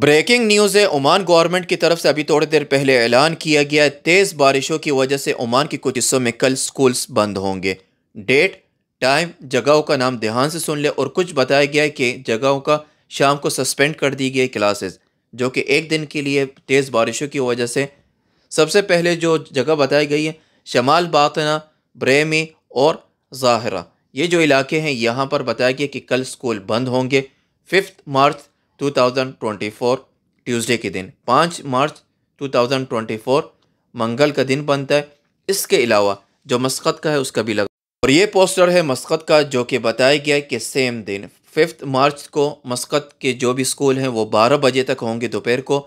breaking news है Oman government की तरफ से अभी थोड़ी देर पहले ऐलान किया गया है तेज़ बारिशों की वजह से ओमान के कुछ हिस्सों में कल स्कूल्स बंद होंगे डेट टाइम जगहों का नाम ध्यान से सुन ले और कुछ बताया गया है कि जगहों का शाम को सस्पेंड कर दी गई क्लासेस जो कि एक दिन के लिए तेज़ बारिशों की वजह से सबसे पहले जो जगह बताई गई है शमाल बातना ब्रेमी और ज़ाहरा ये जो इलाके हैं यहाँ पर बताया गया कि कल स्कूल बंद होंगे फिफ्थ मार्च 2024 ट्यूसडे के दिन पाँच मार्च 2024 मंगल का दिन बनता है इसके अलावा जो मस्कत का है उसका भी लगा और ये पोस्टर है मस्कत का जो कि बताया गया है कि सेम दिन फिफ्थ मार्च को मस्कत के जो भी स्कूल हैं वो बारह बजे तक होंगे दोपहर को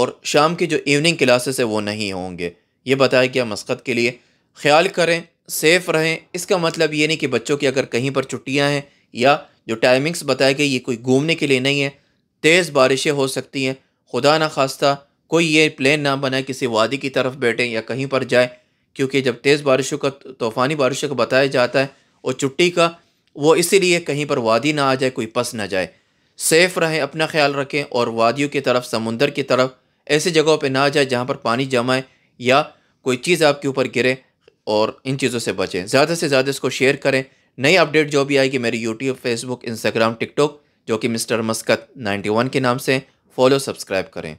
और शाम की जो इवनिंग क्लासेस है वो नहीं होंगे ये बताया गया मस्कत के लिए ख्याल करें सेफ़ रहें इसका मतलब ये नहीं कि बच्चों की अगर कहीं पर छुट्टियाँ हैं या जो टाइमिंग्स बताए गए ये कोई घूमने के लिए नहीं है तेज़ बारिशें हो सकती हैं खुदा ना खास्ता कोई ये प्लान ना बनाए किसी वादी की तरफ बैठें या कहीं पर जाए क्योंकि जब तेज़ बारिशों का तूफ़ानी बारिशों का बताया जाता है और छुट्टी का वो इसीलिए कहीं पर वादी ना आ जाए कोई पस ना जाए सेफ़ रहें अपना ख्याल रखें और वादियों की तरफ समुंदर की तरफ ऐसी जगहों पर ना जाए जहाँ पर पानी जमाए या कोई चीज़ आपके ऊपर गिरे और इन चीज़ों से बचें ज़्यादा से ज़्यादा इसको शेयर करें नई अपडेट जो भी आएगी मेरी यूट्यूब फेसबुक इंस्टाग्राम टिकटॉक जो कि मिस्टर मस्कत 91 के नाम से फॉलो सब्सक्राइब करें